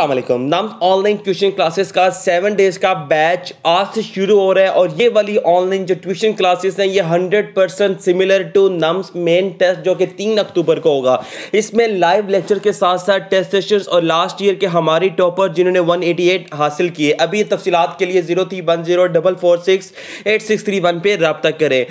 असलम नाम online tuition classes का seven days का बैच आज से शुरू हो रहा है और ये वाली ऑनलाइन जो ट्यूशन क्लासेस हैं ये hundred percent similar to NUMS main test जो कि तीन अक्टूबर को होगा इसमें लाइव लेक्चर के साथ साथ टेस्ट सेशंस और लास्ट ईयर के हमारी टॉपर जिन्होंने 188 हासिल किए अभी तफसीत के लिए zero three one zero double four six eight six three one पर रबता करें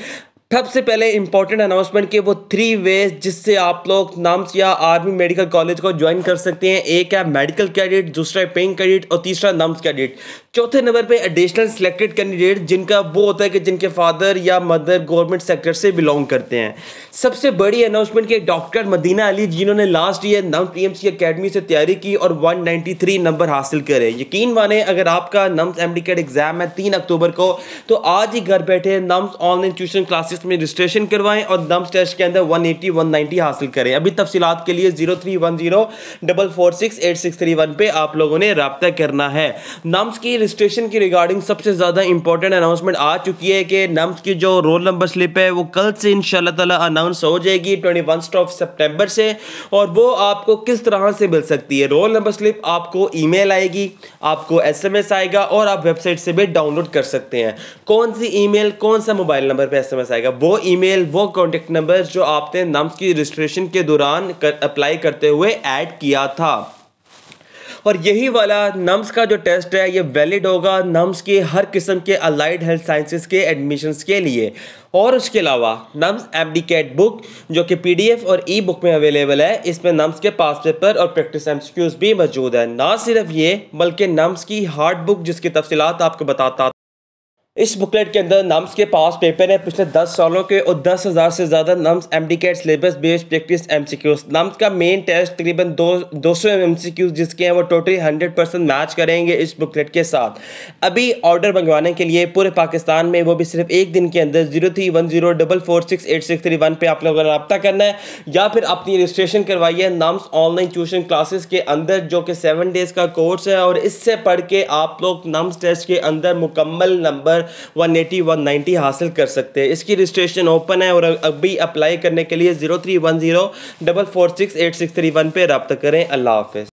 सबसे पहले इंपॉर्टेंट अनाउंसमेंट के वो थ्री वेज जिससे आप लोग नाम्स या आर्मी मेडिकल कॉलेज को ज्वाइन कर सकते हैं एक है मेडिकल कैडेट दूसरा है पेइंग कैडिट और तीसरा नाम्स कैडिट चौथे नंबर पे एडिशनल सिलेक्टेड कैंडिडेट जिनका वो होता है कि जिनके फादर या मदर गवर्नमेंट सेक्टर से बिलोंग करते हैं सबसे बड़ी अनाउंसमेंट की डॉक्टर मदीना अली जिन्होंने लास्ट ईयर नम पी एम अकेडमी से तैयारी की और 193 नंबर हासिल करे यकीन माने अगर आपका नम्स एम एग्ज़ाम है तीन अक्टूबर को तो आज ही घर बैठे NUMS online tuition classes test में रजिस्ट्रेशन करवाएं और दम्स टेस्ट के अंदर 180 190 हासिल करें अभी तफसीत के लिए zero three one zero double four six eight six three one पे आप लोगों ने रबता करना है नम्स की रजिस्ट्रेशन की रिगार्डिंग सबसे ज़्यादा इंपॉर्टेंट अनाउंसमेंट आ चुकी है कि नम्स की जो रोल नंबर स्लिप है वो कल से इन शाह अनाउंस हो जाएगी ट्वेंटी वन ऑफ सेप्टेम्बर से और वो आपको किस तरह से मिल सकती है रोल नंबर स्लिप आपको ई आएगी आपको एस आएगा और आप वेबसाइट से भी डाउनलोड कर सकते हैं कौन सी ई कौन सा मोबाइल नंबर पर एस आएगा जाएगा वो ईमेल वो कॉन्टेक्ट नंबर जो आपने नम्स की रजिस्ट्रेशन के दौरान कर, अप्लाई करते हुए ऐड किया था और यही वाला नम्स का जो टेस्ट है ये वैलिड होगा नम्स के हर किस्म के अलाइड हेल्थ साइंसेस के एडमिशन्स के लिए और उसके अलावा नम्स एप्डिकेट बुक जो कि पीडीएफ और ई बुक में अवेलेबल है इसमें नम्स के पास पेपर और प्रैक्टिस एम भी मौजूद है ना सिर्फ ये बल्कि नम्स की हार्ड बुक जिसकी तफसीत आपको बताता इस बुकलेट के अंदर नम्स के पास पेपर है पिछले दस सालों के और दस हज़ार से ज़्यादा NUMS M D CAT syllabus based practice M C Qs NUMS का मेन टेस्ट तकरीबन दो दो सौ एम सी क्यूज जिसके हैं वो टोटली हंड्रेड परसेंट मैच करेंगे इस बुकलेट के साथ अभी ऑर्डर मंगवाने के लिए पूरे पाकिस्तान में वो भी सिर्फ एक दिन के अंदर zero three one zero double four six eight six three one पर आप लोगों ने रब्ता करना है या फिर अपनी रजिस्ट्रेशन करवाइए नम्स ऑनलाइन ट्यूशन क्लासेस के अंदर जो कि सेवन डेज़ का कोर्स है और इससे पढ़ के आप लोग नम्स टेस्ट के अंदर मुकम्मल नंबर पर 180 190 हासिल कर सकते हैं इसकी रजिस्ट्रेशन ओपन है और अभी अप्लाई करने के लिए zero three one zero double four six eight six three one पर रब्ता करें अल्लाह हाफ